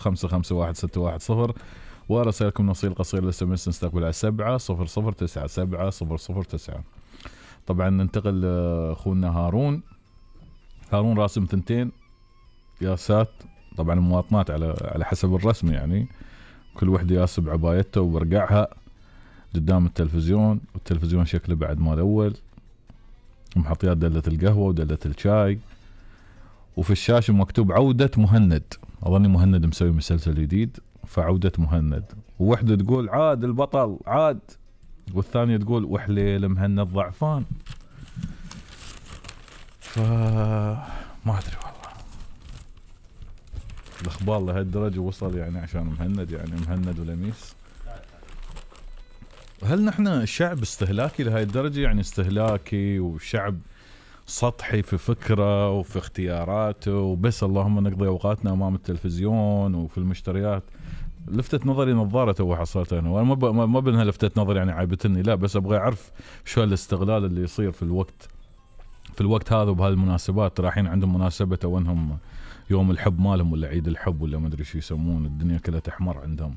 خمسة خمسة واحد ستة واحد صفر ورسائلكم نصيل قصير الاس ام اس نستقبل على سبعة صفر صفر تسعة سبعة صفر صفر تسعة طبعا ننتقل اخونا هارون هارون راسم ثنتين ياسات طبعا المواطنات على على حسب الرسم يعني كل وحده ياسب عبايته وبرقعها قدام التلفزيون والتلفزيون شكله بعد ما الاول محطيات دلة القهوة ودلة الشاي وفي الشاشه مكتوب عوده مهند اظني مهند مسوي مسلسل جديد فعوده مهند ووحده تقول عاد البطل عاد والثانيه تقول وحليل مهند ضعفان ف ما ادري والله الاخبار لهالدرجه وصل يعني عشان مهند يعني مهند ولميس هل نحن شعب استهلاكي لهي الدرجه يعني استهلاكي وشعب سطحي في فكره وفي اختياراته وبس اللهم نقضي اوقاتنا امام التلفزيون وفي المشتريات لفتت نظري نظاره تو حصلتها انا يعني وانا ما ما بانها لفتت نظري يعني عيبتني لا بس ابغى اعرف شو الاستغلال اللي يصير في الوقت في الوقت هذا وبهالمناسبات رايحين عندهم مناسبه تو انهم يوم الحب مالهم ولا عيد الحب ولا ما ادري شو يسمون الدنيا كلها تحمر عندهم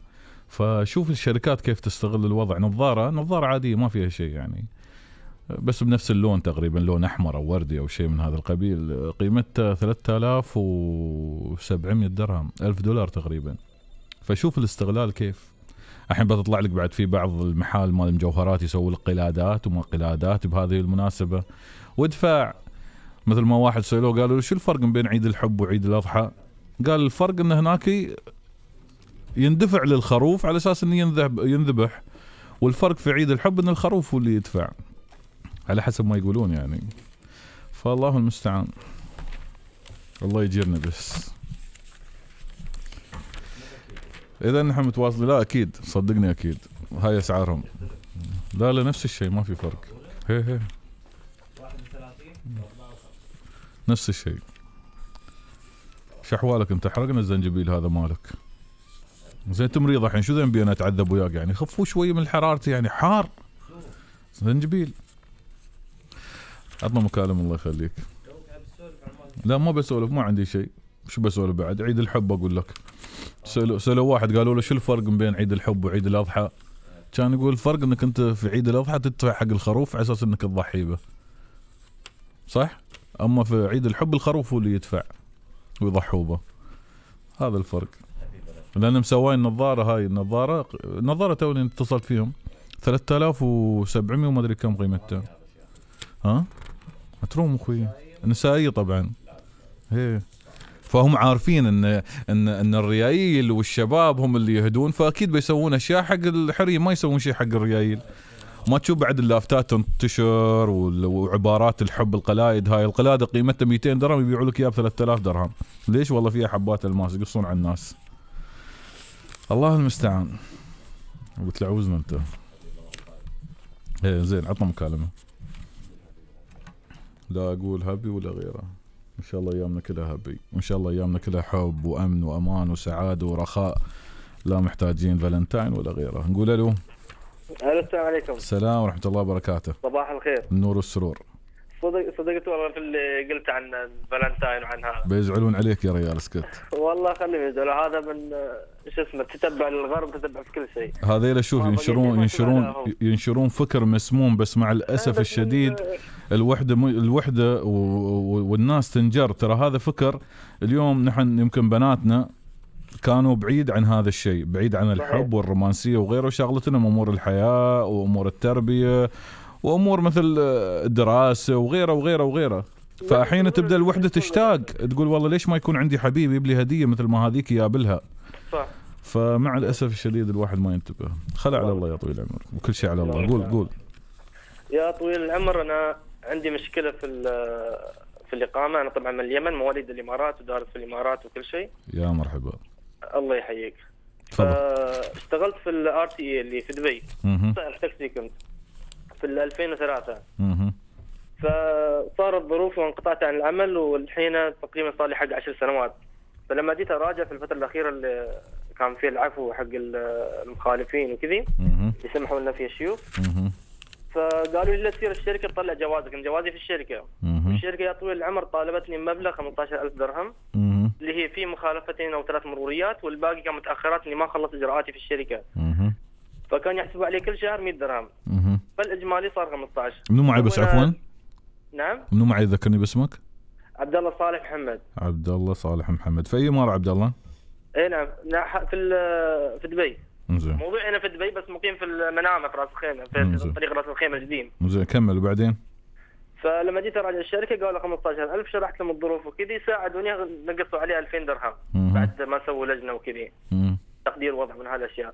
فشوف الشركات كيف تستغل الوضع نظاره نظاره عاديه ما فيها شيء يعني بس بنفس اللون تقريبا لون احمر او وردي او شيء من هذا القبيل قيمتها 3700 درهم 1000 دولار تقريبا فشوف الاستغلال كيف الحين بتطلع لك بعد في بعض المحال مال المجوهرات يسوي لك قلادات وما قلادات بهذه المناسبه وادفع مثل ما واحد سالوه قالوا شو الفرق بين عيد الحب وعيد الاضحى؟ قال الفرق ان هناك يندفع للخروف على اساس انه ينذبح والفرق في عيد الحب ان الخروف هو اللي يدفع على حسب ما يقولون يعني فالله المستعان الله يجيرنا بس اذا نحن متواصلين لا اكيد صدقني اكيد هاي اسعارهم لا لا نفس الشيء ما في فرق هي هي نفس الشيء شو احوالك انت حرقنا الزنجبيل هذا مالك زين انت مريض الحين شو ذنبي انا اتعذب وياك يعني خفوا شوي من حرارتي يعني حار زنجبيل عطنا مكالمة الله يخليك لا ما بسولف ما عندي شيء شو بسولف بعد عيد الحب اقول لك سألوا سألو واحد قالوا له شو الفرق بين عيد الحب وعيد الاضحى كان يقول الفرق انك انت في عيد الاضحى تدفع حق الخروف على اساس انك تضحي به صح اما في عيد الحب الخروف هو اللي يدفع ويضحوا به هذا الفرق لان مسواي النظاره هاي النظاره نظاره توني اتصلت فيهم 3700 وما ادري كم قيمتها ها متروم اخوي نسائيه طبعا هي فهم عارفين ان ان ان الريايل والشباب هم اللي يهدون فاكيد بيسوون اشياء حق الحريه ما يسوون شيء حق الريايل ما تشوف بعد اللافتات تنتشر وعبارات الحب القلائد هاي القلاده قيمتها 200 درهم يبيعوا لك اياها ب 3000 درهم ليش والله فيها حبات الماس يقصون على الناس الله المستعان بتلعوزنا انت ايه زين عطنا مكالمه لا اقول هابي ولا غيره ان شاء الله ايامنا كلها هابي وان شاء الله ايامنا كلها حب وامن وامان وسعاده ورخاء لا محتاجين فالنتاين ولا غيره نقول الو السلام عليكم السلام ورحمه الله وبركاته صباح الخير النور والسرور صدق صدقت والله في اللي قلت عن فالنتاين وعن هذا بيزعلون عليك يا ريال اسكت والله خليهم يزعلوا هذا من شو اسمه تتبع للغرب تتبع في كل شيء هذيلا شوف ينشرون ينشرون ينشرون فكر مسموم بس مع الاسف الشديد الوحده الوحده والناس تنجر ترى هذا فكر اليوم نحن يمكن بناتنا كانوا بعيد عن هذا الشيء بعيد عن الحب والرومانسيه وغيره شغلتنا امور الحياه وامور التربيه وامور مثل الدراسه وغيره وغيره وغيره فحين تبدا الوحده تشتاق تقول والله ليش ما يكون عندي حبيب يجيب لي هديه مثل ما هذيك يابلها صح فمع الاسف الشديد الواحد ما ينتبه خلع على الله يا طويل العمر وكل شيء على الله قول قول يا طويل العمر انا عندي مشكله في في الاقامه انا طبعا من اليمن مواليد الامارات ودارس في الامارات وكل شيء يا مرحبا الله يحييك تفضل اشتغلت في الار تي اي اللي في دبي سائق كنت في 2003 اها فصارت ظروف وانقطعت عن العمل والحين تقريبا صار لي حق 10 سنوات فلما جيت اراجع في الفتره الاخيره اللي كان فيها العفو حق المخالفين وكذي يسمحوا لنا فيها الشيوخ فقالوا لي لا تصير الشركه تطلع جوازك انا جوازي في الشركه الشركه يا طويل العمر طالبتني بمبلغ 15000 درهم اللي هي في مخالفتين او ثلاث مروريات والباقي كان متاخرات اني ما خلصت اجراءاتي في الشركه فكان يحسبوا عليه كل شهر 100 درهم فالاجمالي صار 15 منو معي بس عفوا؟ نعم منو معي ذكرني باسمك؟ عبد الله صالح محمد عبد الله صالح محمد في اي اماره عبد الله؟ اي نعم في في دبي زين موضوعي انا في دبي بس مقيم في المنامه في راس الخيمه في طريق راس الخيمه القديم زين كمل وبعدين؟ فلما جيت اراجع الشركه قالوا 15000 شرحت لهم الظروف وكذي ساعدوني نقصوا عليه 2000 درهم بعد ما سووا لجنه وكذي تقدير وضع من هالاشياء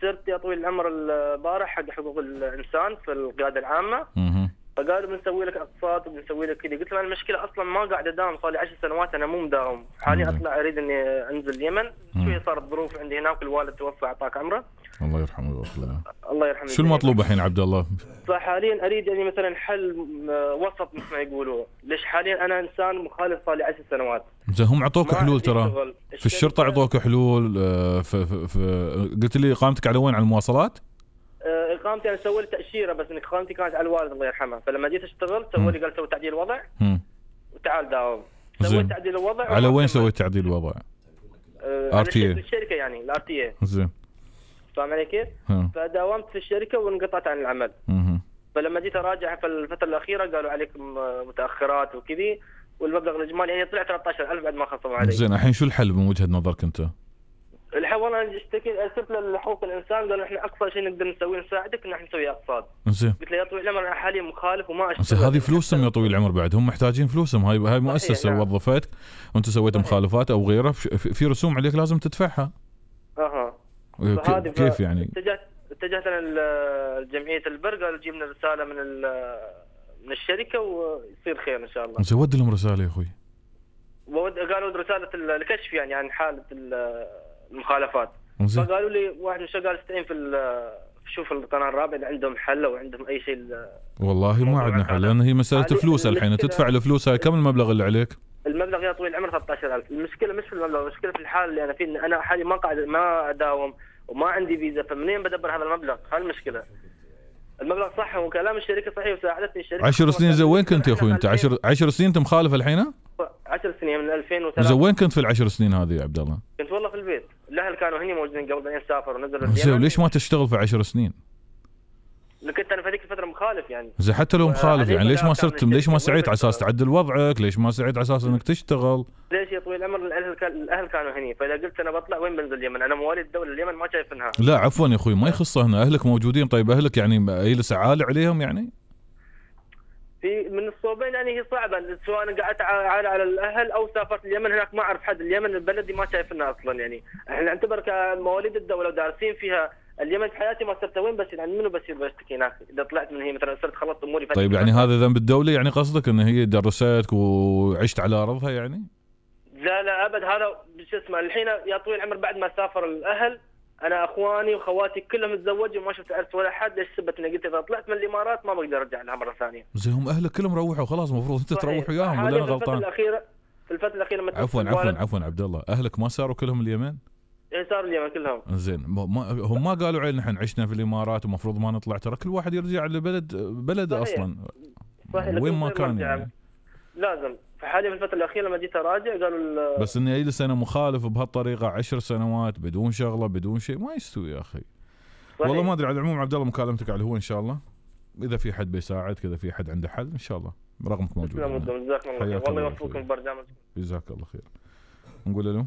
صرت يا طويل العمر البارح حق حقوق الانسان في القياده العامه فقالوا بنسوي لك اقساط وبنسوي لك كذا قلت له المشكله اصلا ما قاعد اداوم صار لي 10 سنوات انا مو مداوم حاليا اطلع اريد اني انزل اليمن شويه صارت ظروف عندي هناك الوالد توفى اعطاك عمره الله يرحمه ويغفر له الله يرحمه شو المطلوب الحين عبد الله؟ فحاليا اريد يعني مثلا حل آه، وسط مثل ما يقولوا، ليش حاليا انا انسان مخالف صار لي 10 سنوات زين هم اعطوك حلول ترى في الشرطه اعطوك حلول في آه، في في قلت لي اقامتك على وين على المواصلات؟ آه، اقامتي انا سويت تاشيره بس ان اقامتي كانت على الوالد الله يرحمه، فلما جيت اشتغل سووا لي قال سوي تعديل الوضع وتعال داوم سويت تعديل الوضع على وين سويت تعديل الوضع؟ ار تي الشركه إيه. يعني الار تي إيه. زين فاهم علي كيف؟ فداومت في الشركه وانقطعت عن العمل. فلما جيت اراجع في الفتره الاخيره قالوا عليك آه، متاخرات وكذي والمبلغ الاجمالي يعني طلع 13000 بعد ما خصموا علي. زين الحين شو الحل من وجهه نظرك انت؟ الحين والله انا اشتكيت ارسلت لحقوق الانسان قالوا احنا اقصى شيء نقدر نسويه نساعدك ان احنا نسوي اقساط. زين قلت له يا طويل العمر انا حاليا مخالف وما اشتغل هذه فلوسهم يا طويل العمر بعد هم محتاجين فلوسهم هاي هاي مؤسسه نعم. وظفتك وانت سويت مخالفات او غيره في رسوم عليك لازم تدفعها. اها كيف يعني؟ اتجهت اتجهت انا لجمعيه البر قالوا جيبنا رساله من من الشركه ويصير خير ان شاء الله. زين ود لهم رساله يا اخوي. قالوا رساله الكشف يعني عن حاله المخالفات. مزين. فقالوا لي واحد من الشباب قال استعين في شوف القناه الرابعه اذا عندهم حل او عندهم اي شيء والله ما عندنا حل لان هي مساله فلوس الحين تدفع الفلوس هاي كم المبلغ اللي عليك؟ المبلغ يا طويل العمر 13000 المشكله مش في المبلغ المشكله في الحال اللي انا فيه ان انا حالي ما قاعد ما اداوم وما عندي فيزا فمنين بدبر هذا المبلغ هاي المشكله المبلغ صح وكلام الشركه صحيح وساعدتني الشركه 10 سنين زين وين كنت يا اخوي انت 10 10 سنين انت مخالف الحين 10 سنين من 2003 زين وين كنت في العشر سنين هذه يا عبد الله؟ كنت والله في البيت الاهل كانوا هني موجودين قبل بعدين سافروا ونزلوا ليش ما تشتغل في 10 سنين؟ كنت انا في هذيك الفتره مخالف يعني زين حتى لو مخالف يعني ليش ما صرت ليش ما سعيت على اساس تعدل وضعك؟ ليش ما سعيت على اساس انك تشتغل؟ ليش يا طويل العمر الاهل كان الاهل كانوا هني فاذا قلت انا بطلع وين بنزل اليمن؟ انا مواليد الدوله اليمن ما انها لا عفوا يا اخوي ما يخص هنا اهلك موجودين طيب اهلك يعني يجلس عالي عليهم يعني؟ في من الصوبين يعني هي صعبه سواء قعدت على على الاهل او سافرت اليمن هناك ما اعرف حد اليمن البلدي ما شايفينها اصلا يعني احنا نعتبر كمواليد الدوله ودارسين فيها اليمن في حياتي ما صرت وين بس يعني منو بسير بشتكي هناك اذا طلعت من هي مثلا صرت خلصت اموري طيب يعني هذا ذنب الدوله يعني قصدك ان هي درستك وعشت على ارضها يعني؟ لا لا ابد هذا شو اسمه الحين يا طويل العمر بعد ما سافر الاهل انا اخواني وخواتي كلهم تزوجوا وما شفت عرس ولا حد ليش سبت اني قلت اذا طلعت من الامارات ما بقدر ارجع لها مره ثانيه. زين هم اهلك كلهم روحوا خلاص المفروض انت تروح وياهم ولا انا غلطان؟ في الفتره الاخيره في الفتره الاخيره عفوا عفوا عفوا عبد الله اهلك ما ساروا كلهم اليمن؟ ايه صار اليمن كلهم زين ما هم ما قالوا علينا نحن عشنا في الامارات ومفروض ما نطلع ترى كل واحد يرجع لبلد بلده اصلا صحيح وين ما كان يعني. لازم فحاليا في الفتره الاخيره لما جيت اراجع قالوا بس اني اجلس انا مخالف بهالطريقه عشر سنوات بدون شغله بدون شيء ما يستوي يا اخي صحيح. والله ما ادري على العموم عبد الله مكالمتك على هو ان شاء الله اذا في حد بيساعد كذا في حد عنده حل ان شاء الله رقمك موجود جزاكم الله خير والله يوفقكم ببرنامجكم جزاك الله خير نقول له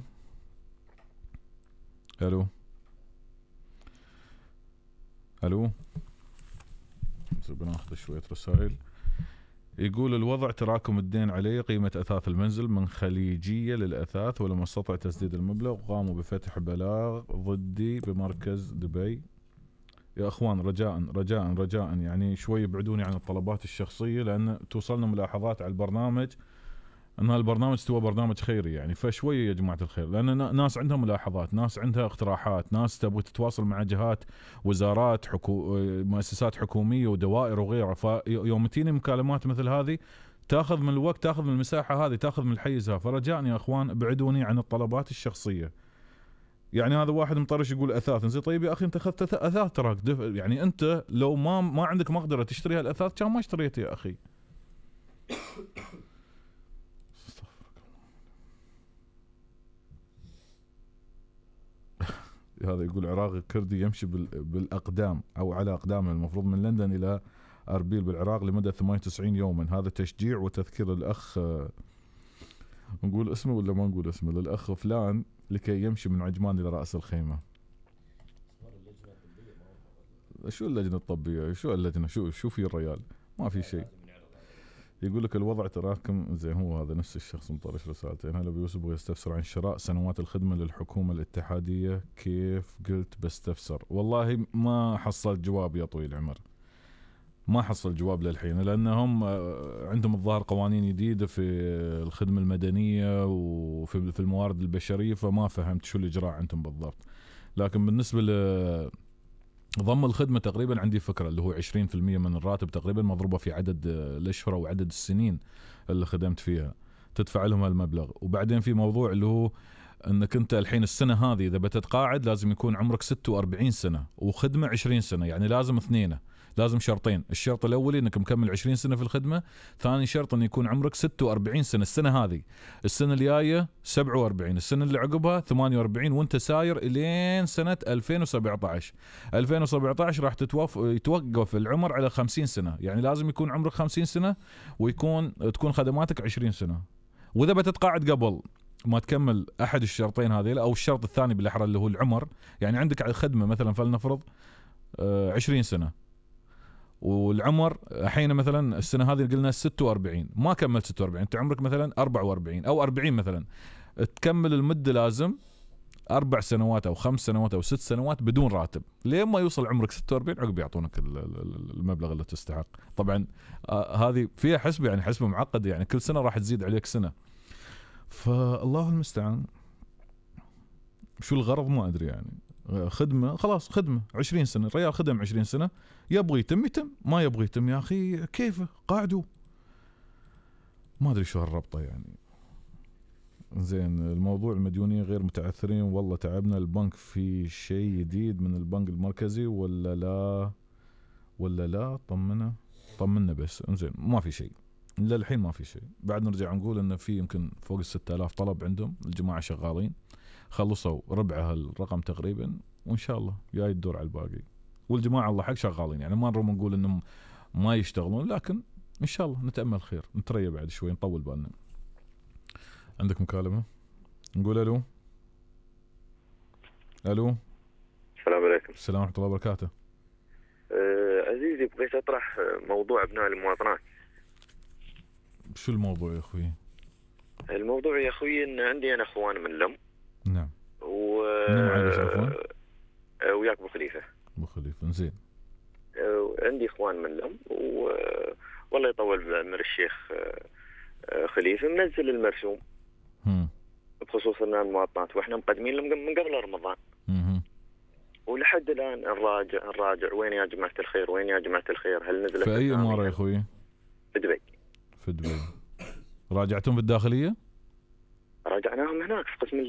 الو الو بناخذ ناخذ شويه رسائل يقول الوضع تراكم الدين عليه قيمة أثاث المنزل من خليجية للأثاث ولم استطع تسديد المبلغ قاموا بفتح بلاغ ضدي بمركز دبي يا اخوان رجاء رجاء رجاء يعني شوي ابعدوني عن الطلبات الشخصيه لان توصلنا ملاحظات على البرنامج ان هالبرنامج سوى برنامج خيري يعني فشويه يا جماعه الخير لان ناس عندها ملاحظات، ناس عندها اقتراحات، ناس تبغى تتواصل مع جهات وزارات حكو... مؤسسات حكوميه ودوائر وغيرها فيوم تجيني مكالمات مثل هذه تاخذ من الوقت تاخذ من المساحه هذه تاخذ من حيزها فرجاء يا اخوان ابعدوني عن الطلبات الشخصيه. يعني هذا واحد مطرش يقول اثاث زين طيب يا اخي انت اخذت اثاث تراك يعني انت لو ما ما عندك مقدره تشتري هالاثاث كان ما اشتريته يا اخي. هذا يقول عراقي كردي يمشي بالاقدام او على اقدامه المفروض من لندن الى اربيل بالعراق لمده 98 يوما هذا تشجيع وتذكير الاخ نقول اسمه ولا ما نقول اسمه للاخ فلان لكي يمشي من عجمان الى راس الخيمه شو اللجنه الطبيه شو اللجنه شو شو في الريال ما في شيء يقول لك الوضع تراكم زي هو هذا نفس الشخص مطرش رسالتين هلا بيوسف يستفسر عن شراء سنوات الخدمه للحكومه الاتحاديه كيف قلت بستفسر والله ما حصلت جواب يا طويل العمر ما حصل جواب للحين لانهم آه، عندهم الظاهر قوانين جديده في الخدمه المدنيه وفي الموارد البشريه فما فهمت شو الاجراء عندهم بالضبط لكن بالنسبه ل ضم الخدمه تقريبا عندي فكره اللي هو 20% من الراتب تقريبا مضروبه في عدد آه، الاشهر او عدد السنين اللي خدمت فيها تدفع لهم المبلغ وبعدين في موضوع اللي هو انك انت الحين السنه هذه اذا بتتقاعد لازم يكون عمرك 46 سنه وخدمه 20 سنه يعني لازم اثنينه لازم شرطين الشرط الاولي انك مكمل 20 سنه في الخدمه ثاني شرط ان يكون عمرك 46 سنه السنه هذه السنه الجايه 47 السنه اللي عقبها 48 وانت ساير الين سنه 2017 2017 راح تتوف... يتوقف العمر على 50 سنه يعني لازم يكون عمرك 50 سنه ويكون تكون خدماتك 20 سنه واذا بتتقاعد قبل ما تكمل احد الشرطين هذيل او الشرط الثاني بالاحرى اللي هو العمر يعني عندك خدمه مثلا فلنفرض 20 آه، سنه والعمر الحين مثلا السنه هذه قلنا 46 ما كملت 46 انت عمرك مثلا 44 او 40 مثلا تكمل المده لازم اربع سنوات او خمس سنوات او ست سنوات بدون راتب لين ما يوصل عمرك 46 عقب يعطونك المبلغ اللي تستحق طبعا آه، هذه فيها حسبه يعني حسبه معقده يعني كل سنه راح تزيد عليك سنه فالله المستعان شو الغرض ما ادري يعني خدمه خلاص خدمه 20 سنه الريال خدم 20 سنه يبغى يتم يتم ما يبغى يتم يا اخي كيفه قاعدوا ما ادري شو هالربطه يعني زين الموضوع المديونيه غير متعثرين والله تعبنا البنك في شيء جديد من البنك المركزي ولا لا ولا لا طمنا طمنا بس انزين ما في شيء للحين ما في شيء بعد نرجع نقول انه في يمكن فوق ال 6000 طلب عندهم الجماعه شغالين خلصوا ربع هالرقم تقريبا وان شاء الله جاي الدور على الباقي والجماعه الله حق شغالين يعني ما نروم نقول انهم ما يشتغلون لكن ان شاء الله نتامل خير نتريى بعد شوي نطول بالنا عندك مكالمه نقول الو الو السلام عليكم السلام ورحمه الله وبركاته أه عزيزي بغيت اطرح موضوع ابناء المواطنات شو الموضوع يا اخوي؟ الموضوع يا اخوي ان عندي انا اخوان من الام نعم و نعم، آه، وياك بو خليفه بو خليفه زين آه، عندي اخوان من لهم و والله يطول بعمر الشيخ آه، خليفه منزل المرسوم مم. بخصوص المواطنات واحنا مقدمين من قبل رمضان مم. ولحد الان نراجع نراجع وين يا جماعه الخير وين يا جماعه الخير هل نزلت في اي اماره يا اخوي؟ في دبي في دبي راجعتهم بالداخليه؟ راجعناهم هناك في قسم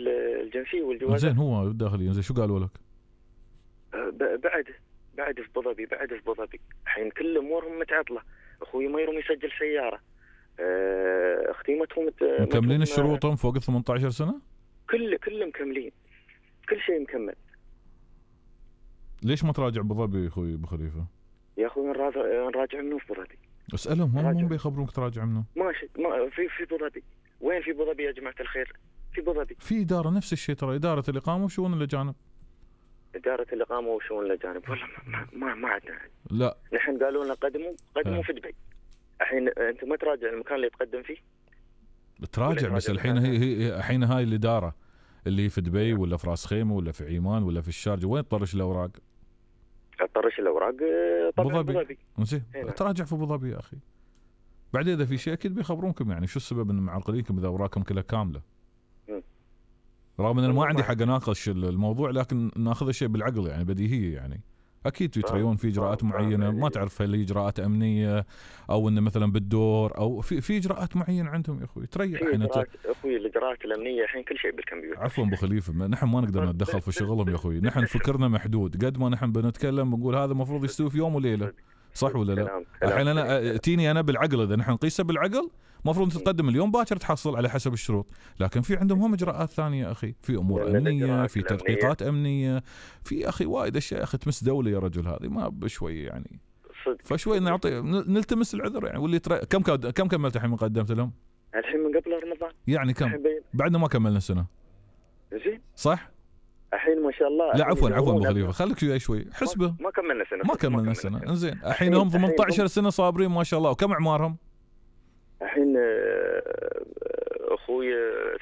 الجنسيه والجواز زين هو الداخلي زين شو قالوا لك؟ أه، بعد بعد في ابو ظبي بعد في ابو ظبي الحين كل امورهم متعطله اخوي ما يروم يسجل سياره أه، اختي تروم مكملين شروطهم فوق ال 18 سنه؟ كل كل مكملين كل شيء مكمل ليش ما تراجع ابو ظبي يا اخوي ابو خليفه؟ يا اخوي نراجع منو في ابو ظبي؟ اسالهم هم بيخبرونك تراجع منو؟ ماشي ما في في ابو ظبي وين في ابو ظبي يا جماعه الخير؟ في ابو ظبي في اداره نفس الشيء ترى اداره الاقامه وشؤون الاجانب إدارة الإقامة وشؤون الأجانب والله ما ما, ما عندنا لا نحن قالوا لنا قدموا قدموا أه. في دبي الحين أنت ما تراجع المكان اللي تقدم فيه تراجع بس الحين هي هي الحين هاي الإدارة اللي في دبي نعم. ولا في راس خيمة ولا في عيمان ولا في الشارجة وين تطرش الأوراق؟ تطرش الأوراق آه، طبعا أبو ظبي إيه، نعم. تراجع في أبو ظبي يا أخي بعدين اذا في شيء اكيد بيخبرونكم يعني شو السبب ان معرقلينكم اذا اوراقكم كلها كامله رغم ان ما عندي حق اناقش الموضوع لكن ناخذ الشيء بالعقل يعني بديهيه يعني اكيد يتريون في آه، آه، اجراءات معينه ما تعرف هل اجراءات امنيه او انه مثلا بالدور او في في اجراءات معينه عندهم يا اخوي تريح يعني اخوي الاجراءات الامنيه الحين كل شيء بالكمبيوتر عفوا ابو خليفه ما نحن ما نقدر نتدخل في شغلهم يا اخوي نحن فكرنا محدود قد ما نحن بنتكلم بنقول هذا المفروض يستوي في يوم وليله صح ولا لا؟ الحين انا تيني انا بالعقل اذا نحن نقيسه بالعقل المفروض تقدم اليوم باكر تحصل على حسب الشروط لكن في عندهم هم اجراءات ثانيه اخي في امور يعني امنيه في تدقيقات امنيه في اخي وايد اشياء اخي تمس دوله يا رجل هذه ما بشوي يعني صدق فشوي نعطي نلتمس العذر يعني واللي ترا... كم كم كملت الحين من قدمت لهم؟ الحين من قبل رمضان يعني كم؟ بعدنا ما كملنا السنه زين صح؟ الحين ما شاء الله لا عفوا عفوا ابو خليفه خليك شوي شوي حسبه ما كملنا سنه ما كملنا سنه انزين الحين هم 18 سنه صابرين ما شاء الله وكم اعمارهم؟ الحين آه، اخوي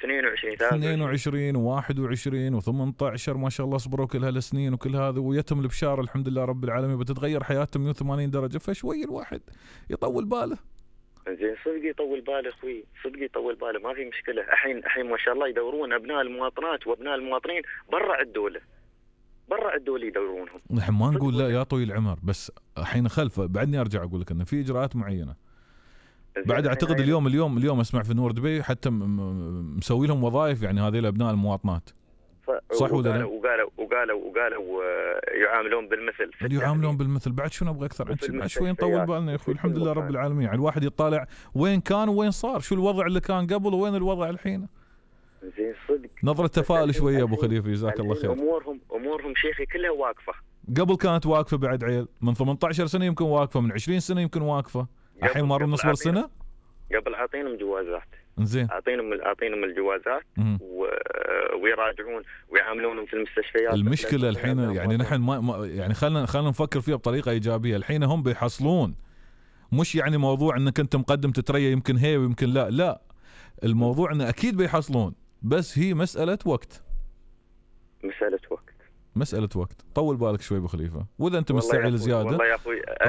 22 22 و21 و18 ما شاء الله صبروا كل هالسنين وكل هذا ويتم البشاره الحمد لله رب العالمين بتتغير حياتهم 180 درجه فشوي الواحد يطول باله زين صدق يطول باله اخوي صدق يطول باله ما في مشكله الحين الحين ما شاء الله يدورون ابناء المواطنات وابناء المواطنين برا الدوله برا الدوله يدورونهم نحن ما نقول لا يا طويل العمر بس الحين خلف بعدني ارجع اقول لك انه في اجراءات معينه بعد اعتقد اليوم اليوم اليوم اسمع في نور دبي حتى مسوي لهم وظائف يعني هذه ابناء المواطنات صح ولا لا؟ وقالوا وقالوا وقالوا يعاملون بالمثل يعاملون بالمثل بعد شو نبغى اكثر عن شوي نطول بالنا يا اخوي الحمد لله رب العالمين يعني الواحد يطالع وين كان وين صار شو الوضع اللي كان قبل وين الوضع الحين زين صدق نظرة تفاؤل شوية ابو خليفه جزاك الله خير امورهم امورهم شيخي كلها واقفة قبل كانت واقفة بعد عيل من 18 سنة يمكن واقفة من 20 سنة يمكن واقفة الحين مر نصبر سنة قبل عاطينهم جوازات زين اعطينهم اعطينهم الجوازات و... ويراجعون ويعاملونهم في المستشفيات المشكله الحين يعني نحن ما, يعني خلينا خلينا نفكر فيها بطريقه ايجابيه الحين هم بيحصلون مش يعني موضوع انك انت مقدم تتريا يمكن هي ويمكن لا لا الموضوع انه اكيد بيحصلون بس هي مساله وقت مساله وقت مساله وقت طول بالك شوي بخليفة خليفه واذا انت مستعجل زياده أه، راجع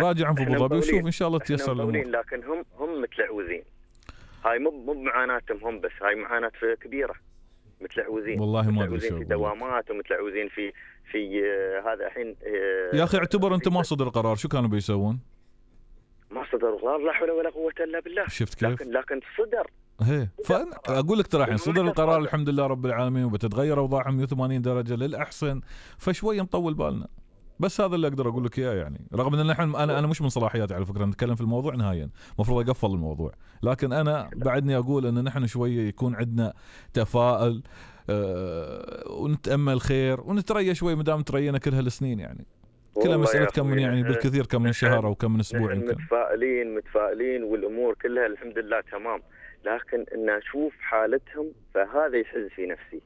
راجعهم في ابو ظبي وشوف ان شاء الله تيسر الامور لكن هم هم متلعوذين هاي مو مو معاناتهم هم بس هاي معاناه كبيره متلعوزين والله ما ادري في دوامات ومتلعوزين في في آه، هذا الحين آه، يا اخي اعتبر انت ما صدر قرار شو كانوا بيسوون؟ ما صدر قرار لا حول ولا قوه الا بالله شفت كيف؟ لكن لكن صدر ايه فاقول لك ترى الحين صدر القرار الحمد لله رب العالمين وبتتغير اوضاعهم 180 درجه للاحسن فشوي نطول بالنا بس هذا اللي اقدر اقول لك اياه يعني رغم ان نحن انا انا مش من صلاحياتي على فكره نتكلم في الموضوع نهائيا المفروض اقفل الموضوع لكن انا بعدني اقول ان نحن شويه يكون عندنا تفاؤل أه ونتامل خير ونتريى شوي ما دام ترينا كل هالسنين يعني كلها مساله كم من يعني بالكثير كم من شهر او كم من اسبوع يمكن متفائلين متفائلين والامور كلها الحمد لله تمام لكن ان اشوف حالتهم فهذا يحز في نفسي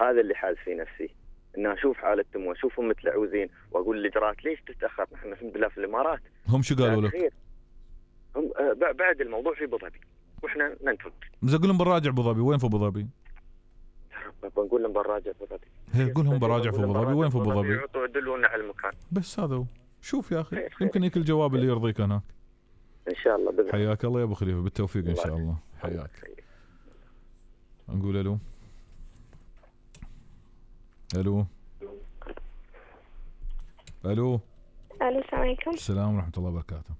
هذا اللي حاز في نفسي ان اشوف حالتهم واشوفهم متلعوزين واقول الاجراءات ليش تتاخر؟ نحن الحمد لله في الامارات هم شو قالوا لك؟ هم آه، بعد الموضوع في ابو ظبي واحنا ننتظر زين قول لهم بنراجع ابو ظبي وين في ابو ظبي؟ بنقول لهم بنراجع ابو ظبي هي قول لهم بنراجع في ابو ظبي وين في ابو ظبي؟ يعطوا دلونا على المكان بس هذا هو شوف يا اخي يمكن هيك الجواب اللي يرضيك هناك ان شاء الله باذن حياك الله يا ابو خليفه بالتوفيق ان شاء الله حياك نقول الو الو الو الو السلام عليكم السلام ورحمه الله وبركاته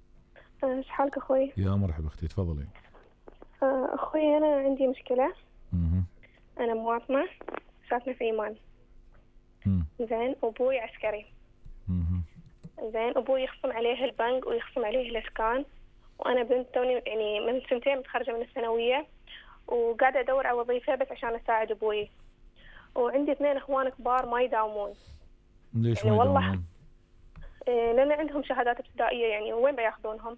أه، ايش حالك اخوي يا مرحبا اختي تفضلي أه، اخوي انا عندي مشكله مه. انا مواطنه ساكنه في ايمان زين ابوي عسكري زين ابوي يخصم عليه البنك ويخصم عليه الاسكان وانا بنت توني يعني من سنتين متخرجه من الثانويه وقاعده ادور على وظيفه بس عشان اساعد ابوي وعندي اثنين اخوان كبار ما يداومون ليش يعني ما يداومون؟ والله لان عندهم شهادات ابتدائيه يعني وين بياخذونهم؟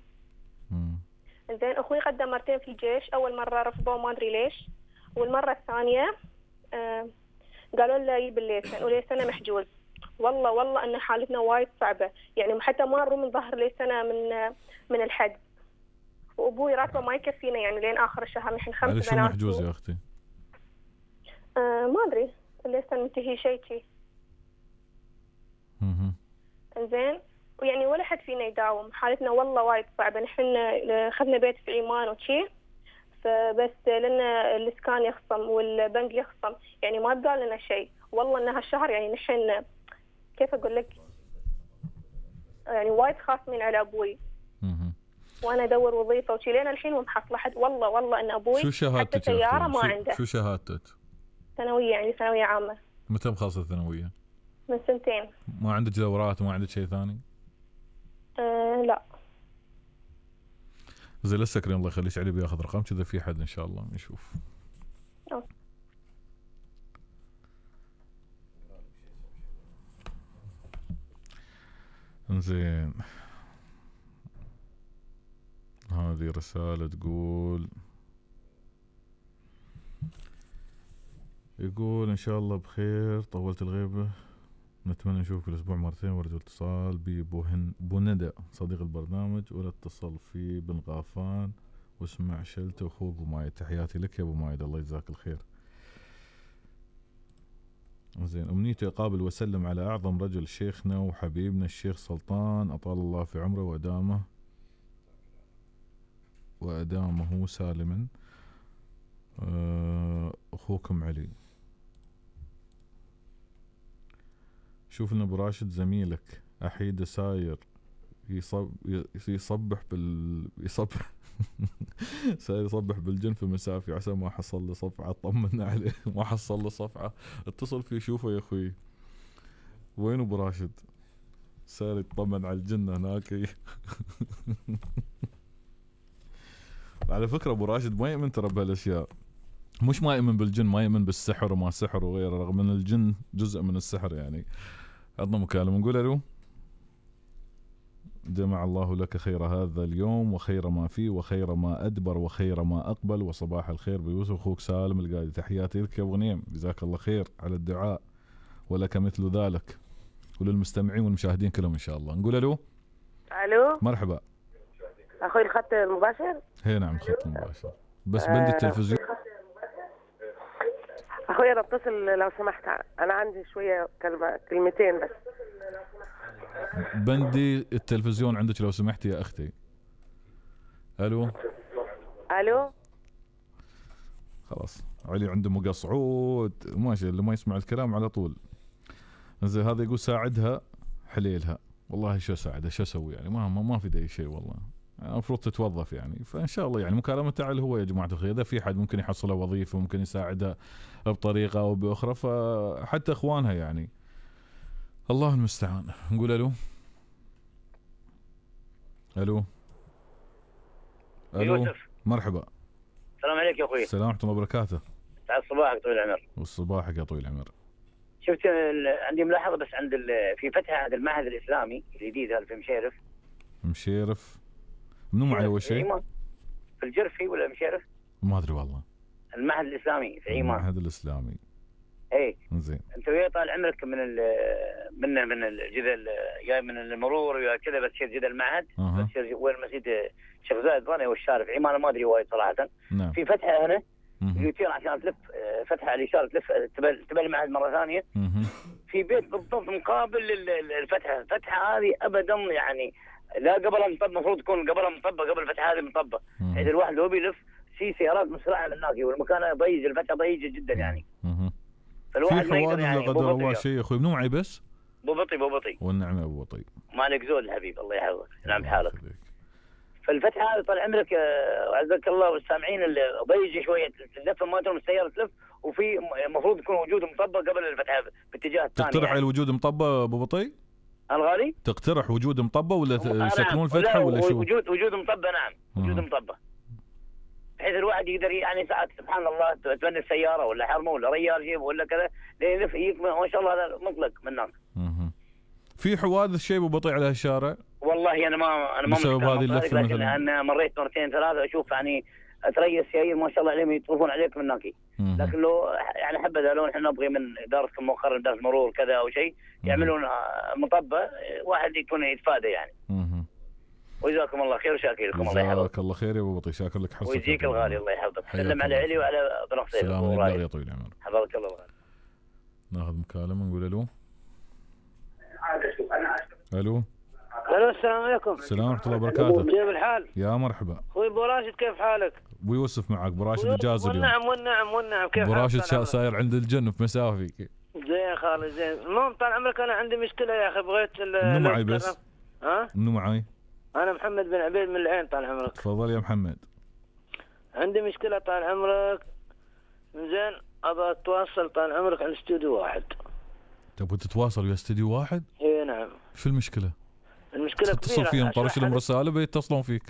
زين اخوي قدم مرتين في الجيش اول مره رفضوه ما ادري ليش والمره الثانيه إيه، قالوا له يجيب الليسن وليسنه محجوز والله والله ان حالتنا وايد صعبه يعني حتى ما نروم من ظهر ليسنه من من الحد وابوي راتبه ما يكفينا يعني لين اخر الشهر نحن خمس بنات شو محجوز يا اختي؟ آه ما ادري لسه منتهي شيتي انزين ويعني ولا حد فينا يداوم حالتنا والله وايد صعبة نحن أخذنا بيت في عمان وشي فبس لان الإسكان يخصم والبنك يخصم يعني ما بقى لنا شيء والله إن هالشهر يعني نحن كيف أقول لك يعني وايد خاصمين على أبوي وانا ادور وظيفه وشي لين الحين ومحصله حد والله والله ان ابوي شو شهادتك حتى سياره ما عنده شو شهادتك؟ ثانوية يعني ثانوية عامة متى مخلصة الثانوية؟ من سنتين ما عندك دورات وما عندك شيء ثاني؟ أه لا زين لسه كريم الله يخليك علي بياخذ رقمك اذا في حد ان شاء الله نشوف أوه. زين هذه رسالة تقول يقول ان شاء الله بخير طولت الغيبه نتمنى نشوفك الاسبوع مرتين وارجو اتصال ببو ندى صديق البرنامج ولا اتصل في بن غافان واسمع شلت اخوك ابو مايد تحياتي لك يا ابو مايد الله يجزاك الخير زين امنيتي اقابل واسلم على اعظم رجل شيخنا وحبيبنا الشيخ سلطان اطال الله في عمره وادامه وادامه سالما آه، اخوكم علي شوف لنا براشد زميلك احيد ساير يصب يصبح بال يصبح ساير يصبح بالجن في مسافي عسى ما حصل له صفعه طمنا عليه ما حصل له صفعه اتصل فيه شوفه يا اخوي وين ابو راشد؟ ساير يطمن على الجن هناك على فكره ابو راشد ما يؤمن ترى بهالاشياء مش ما يؤمن بالجن ما يؤمن بالسحر وما سحر وغيره رغم ان الجن جزء من السحر يعني عندنا مكالمة نقول الو جمع الله لك خير هذا اليوم وخير ما فيه وخير ما أدبر وخير ما أقبل وصباح الخير بيوسف أخوك سالم القادي تحياتي لك يا أبو نيم جزاك الله خير على الدعاء ولك مثل ذلك وللمستمعين والمشاهدين كلهم إن شاء الله نقول ألو ألو مرحبا أخوي الخط المباشر هي نعم الخط المباشر بس بند آه، التلفزيون اخويا بتصل لو سمحت انا عندي شويه كلمه كلمتين بس بندي التلفزيون عندك لو سمحتي يا اختي الو الو خلاص علي عنده مقص عود ماشي اللي ما يسمع الكلام على طول زين هذا يقول ساعدها حليلها والله شو اساعدها شو اسوي يعني ما ما, ما في اي شيء والله المفروض تتوظف يعني فان شاء الله يعني مكالمه تعال هو يا جماعه الخير اذا في حد ممكن يحصله وظيفه ممكن يساعدها بطريقه او باخرى فحتى اخوانها يعني الله المستعان نقول الو الو الو يوسف مرحبا السلام عليك يا اخوي السلام ورحمه الله وبركاته تعال صباحك طويل العمر وصباحك يا طويل العمر شفت عندي ملاحظه بس عند في فتحه عند المعهد الاسلامي الجديد هذا في مشيرف مشيرف منو معي اول شيء؟ في الجرفي ولا مشارف؟ ما ادري والله المعهد الاسلامي في عمان المعهد الاسلامي اي زين انت ويا طال عمرك من ال من من الجذل جاي من المرور ويا كذا تصير جذل المعهد أه. بتصير وين مسجد الشيخ زايد ظني والشارع في عمان ما ادري وايد صراحه نعم. في فتحه هنا يصير عشان تلف فتحه على اليسار تلف تبل المعهد مره ثانيه في بيت بالضبط مقابل الفتحه الفتحه هذه ابدا يعني لا قبلها مطبق المفروض يكون قبلها مطبق قبل الفتحه هذه مطبق حيث يعني الواحد لو بيلف في سيارات مسرعه من هناك والمكان ضيق الفتحه ضيقه جدا يعني. فالواحد ما يقدر يعني لا قدر الله شيء يا اخوي بنوع بس؟ بو بطي بو بطي والنعمه ابو بطي مالك عليك زول حبيب الله يحفظك نعم بحالك فالفتحه هذه طال عمرك آه، اعزك الله والسامعين اللي ضيجه شويه تلف ما ترم السياره تلف وفي المفروض يكون وجود مطبق قبل الفتحه باتجاه الثاني تقترح يعني. الوجود مطبق ابو بطي؟ الغالي تقترح وجود مطبه ولا آه، يسكنون نعم. الفتحه ولا شو؟ وجود وجود مطبه نعم وجود مطبه بحيث الواحد يقدر يعني ساعات سبحان الله تبني سياره ولا حرمه ولا ريال جيب ولا كذا يلف يكمل شاء الله هذا مطلق من هناك في حوادث شيء بطيء على الشارع؟ والله انا ما انا ما بسبب هذه اللفه مثلا مريت مرتين ثلاثه اشوف يعني اتريس يا ما شاء الله عليهم يطوفون عليك من ناكي لكن لو يعني حبذا لو احنا نبغي من ادارتكم مؤخرا اداره مرور كذا او شيء يعملون مطبه واحد يكون يتفادى يعني وجزاكم الله خير وشاكر لكم الله يحفظك جزاك الله خير يا ابو بطي شاكر لك حسنك ويجيك الغالي الله يحفظك سلم على علي وعلى بن حسين سلام الله يا طويل العمر حفظك الله الغالي ناخذ مكالمه نقول الو الو الو السلام عليكم السلام ورحمه الله وبركاته كيف الحال؟ يا مرحبا اخوي ابو راشد كيف حالك؟ ابو يوسف معك ابو راشد الجاز اليوم والنعم والنعم والنعم كيف ابو راشد صاير عند الجن في مسافي زين خالد زين المهم طال عمرك انا عندي مشكله يا اخي بغيت منو معي بس؟ ها؟ منو معي؟ انا محمد بن عبيد من العين طال عمرك تفضل يا محمد عندي مشكله طال عمرك زين ابى اتواصل طال عمرك على استوديو واحد تبغى تتواصل ويا استوديو واحد؟ اي نعم شو المشكله؟ المشكله كبيره تتصل فيهم طرش لهم رساله بيتصلون فيك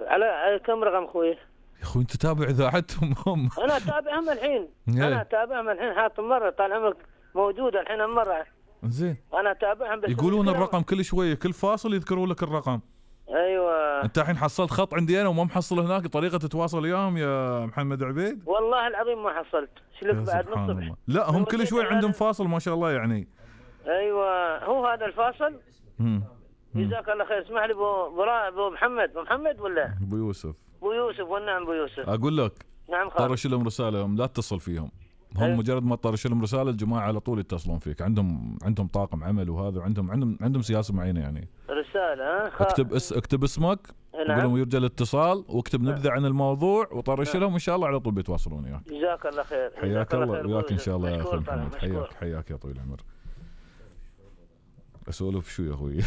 على كم رقم اخوي؟ يا اخوي انت تتابع اذاعتهم هم انا اتابعهم الحين إيه. انا اتابعهم الحين حاط مره طال عمرك موجود الحين مره زين انا اتابعهم بس يقولون الرقم كل شويه كل فاصل يذكروا لك الرقم ايوه انت الحين حصلت خط عندي انا وما محصل هناك طريقه تتواصل وياهم يا محمد عبيد والله العظيم ما حصلت شلك بعد الصبح لا هم كل شوي عندهم فاصل ما شاء الله يعني ايوه هو هذا الفاصل جزاك الله خير اسمح لي ابو ابو محمد ابو محمد ولا ابو يوسف ابو يوسف والنعم ابو يوسف اقول لك نعم خالد طرش لهم رساله لا تتصل فيهم هم أيوه. مجرد ما طرش لهم رساله الجماعه على طول يتصلون فيك عندهم عندهم طاقم عمل وهذا عندهم عندهم عندهم سياسه معينه يعني رساله ها اكتب اس... اكتب اسمك نعم. لهم يرجى الاتصال واكتب نعم. نبذه عن الموضوع وطرش نعم. لهم ان شاء الله على طول بيتواصلون وياك جزاك الله خير حياك الله وياك ان شاء الله يا اخي محمد حياك حياك يا طويل العمر اسولف شو يا اخوي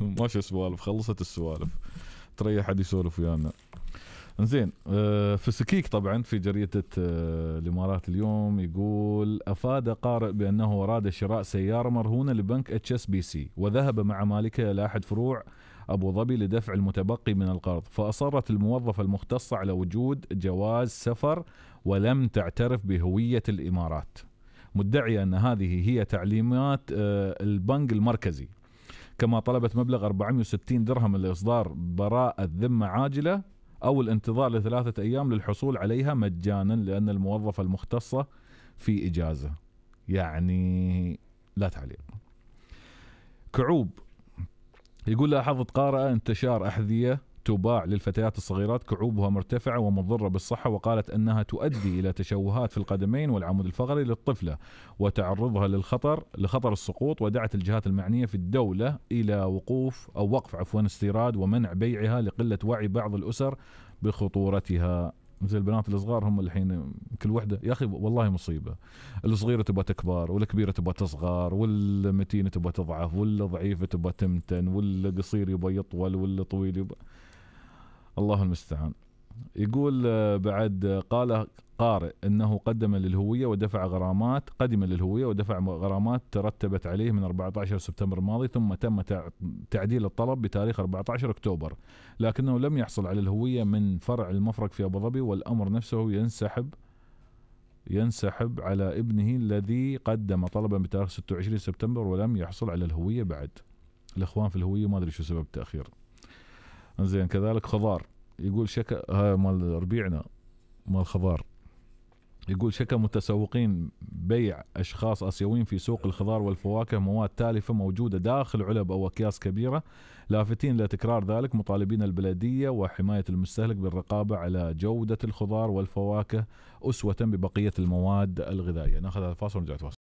ماشي سوالف خلصت السوالف تري حد يسولف ويانا زين آه، في سكيك طبعا في جريدة آه، الإمارات اليوم يقول أفاد قارئ بأنه أراد شراء سيارة مرهونة لبنك اتش اس بي سي وذهب مع مالكها إلى أحد فروع أبو ظبي لدفع المتبقي من القرض فأصرت الموظفة المختصة على وجود جواز سفر ولم تعترف بهوية الإمارات مدعية أن هذه هي تعليمات آه، البنك المركزي كما طلبت مبلغ 460 درهم لإصدار براءة ذمة عاجلة أو الانتظار لثلاثة أيام للحصول عليها مجانا لأن الموظفة المختصة في إجازة يعني لا تعليق كعوب يقول لاحظت قارئة انتشار أحذية تباع للفتيات الصغيرات كعوبها مرتفعة ومضرة بالصحة وقالت أنها تؤدي إلى تشوهات في القدمين والعمود الفقري للطفلة وتعرضها للخطر لخطر السقوط ودعت الجهات المعنية في الدولة إلى وقوف أو وقف عفوا استيراد ومنع بيعها لقلة وعي بعض الأسر بخطورتها مثل البنات الصغار هم الحين كل وحده يا اخي والله مصيبه الصغيره تبغى تكبر والكبيره تبغى تصغر والمتينه تبغى تضعف والضعيفه تبغى تمتن والقصير يبغى يطول والطويل يبغى الله المستعان يقول آه، بعد آه، قال قارئ انه قدم للهويه ودفع غرامات قدم للهويه ودفع غرامات ترتبت عليه من 14 سبتمبر الماضي ثم تم تعديل الطلب بتاريخ 14 اكتوبر لكنه لم يحصل على الهويه من فرع المفرق في ابو ظبي والامر نفسه ينسحب ينسحب على ابنه الذي قدم طلبا بتاريخ 26 سبتمبر ولم يحصل على الهويه بعد الاخوان في الهويه ما ادري شو سبب التاخير زين كذلك خضار يقول شكا هاي مال ربيعنا مال خضار يقول شكا متسوقين بيع اشخاص اسيويين في سوق الخضار والفواكه مواد تالفه موجوده داخل علب او اكياس كبيره لافتين لتكرار ذلك مطالبين البلديه وحمايه المستهلك بالرقابه على جوده الخضار والفواكه اسوه ببقيه المواد الغذائيه ناخذ هذا الفاصل ونرجع